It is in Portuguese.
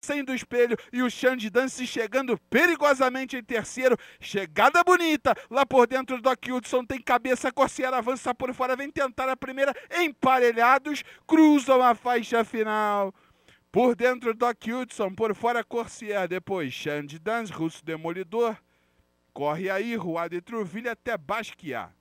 saindo do espelho e o Xande Dance chegando perigosamente em terceiro. Chegada bonita lá por dentro. Doc Hudson tem cabeça, Corsiera avança por fora, vem tentar a primeira. Emparelhados, cruzam a faixa final. Por dentro, Doc Hudson, por fora, Corsier. Depois, Xande Dance, Russo Demolidor. Corre aí, rua de Truville até Basquiat.